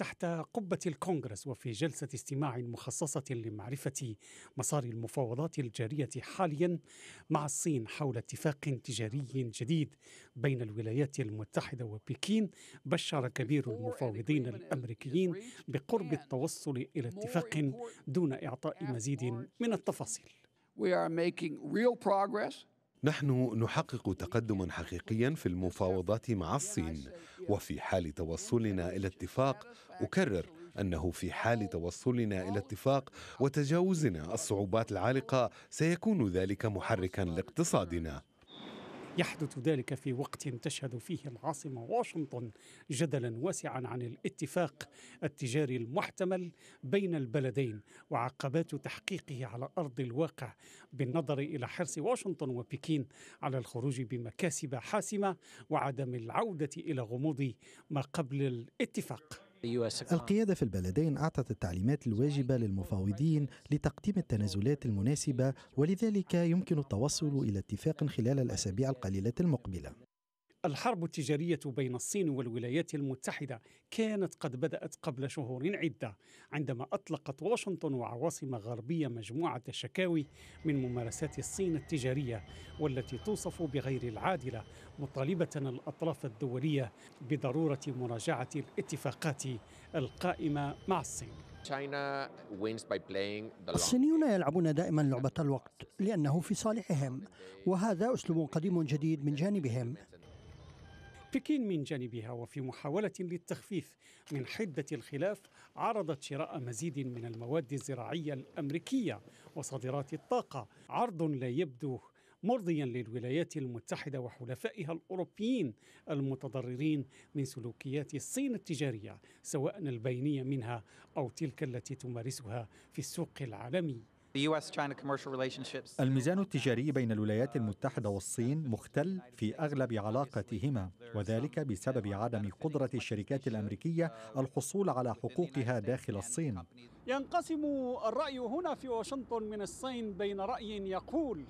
تحت قبة الكونغرس وفي جلسة استماع مخصصة لمعرفة مسار المفاوضات الجارية حاليا مع الصين حول اتفاق تجاري جديد بين الولايات المتحدة وبكين بشر كبير المفاوضين الأمريكيين بقرب التوصل إلى اتفاق دون إعطاء مزيد من التفاصيل. We are making real progress نحن نحقق تقدما حقيقيا في المفاوضات مع الصين وفي حال توصلنا الى اتفاق اكرر انه في حال توصلنا الى اتفاق وتجاوزنا الصعوبات العالقه سيكون ذلك محركا لاقتصادنا يحدث ذلك في وقت تشهد فيه العاصمة واشنطن جدلا واسعا عن الاتفاق التجاري المحتمل بين البلدين وعقبات تحقيقه على أرض الواقع بالنظر إلى حرص واشنطن وبكين على الخروج بمكاسب حاسمة وعدم العودة إلى غموض ما قبل الاتفاق القيادة في البلدين أعطت التعليمات الواجبة للمفاوضين لتقديم التنازلات المناسبة ولذلك يمكن التوصل إلى اتفاق خلال الأسابيع القليلة المقبلة الحرب التجارية بين الصين والولايات المتحدة كانت قد بدأت قبل شهور عدة عندما أطلقت واشنطن وعواصم غربية مجموعة شكاوي من ممارسات الصين التجارية والتي توصف بغير العادلة مطالبة الأطراف الدولية بضرورة مراجعة الاتفاقات القائمة مع الصين. الصينيون يلعبون دائما لعبة الوقت لأنه في صالحهم وهذا أسلوب قديم جديد من جانبهم بكين من جانبها وفي محاولة للتخفيف من حدة الخلاف عرضت شراء مزيد من المواد الزراعية الأمريكية وصادرات الطاقة عرض لا يبدو مرضيا للولايات المتحدة وحلفائها الأوروبيين المتضررين من سلوكيات الصين التجارية سواء البينية منها أو تلك التي تمارسها في السوق العالمي الميزان التجاري بين الولايات المتحدة والصين مختل في أغلب علاقتهما وذلك بسبب عدم قدرة الشركات الأمريكية الحصول على حقوقها داخل الصين ينقسم الرأي هنا في واشنطن من الصين بين رأي يقول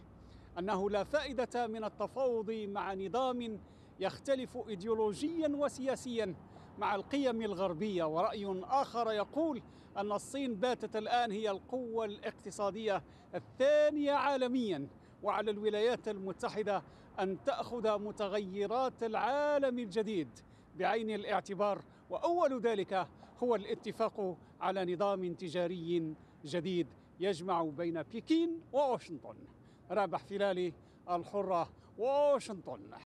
أنه لا فائدة من التفاوض مع نظام يختلف إيديولوجيا وسياسيا مع القيم الغربية ورأي آخر يقول أن الصين باتت الآن هي القوة الاقتصادية الثانية عالميا وعلى الولايات المتحدة أن تأخذ متغيرات العالم الجديد بعين الاعتبار وأول ذلك هو الاتفاق على نظام تجاري جديد يجمع بين بكين وواشنطن رابح فلالي الحرة واشنطن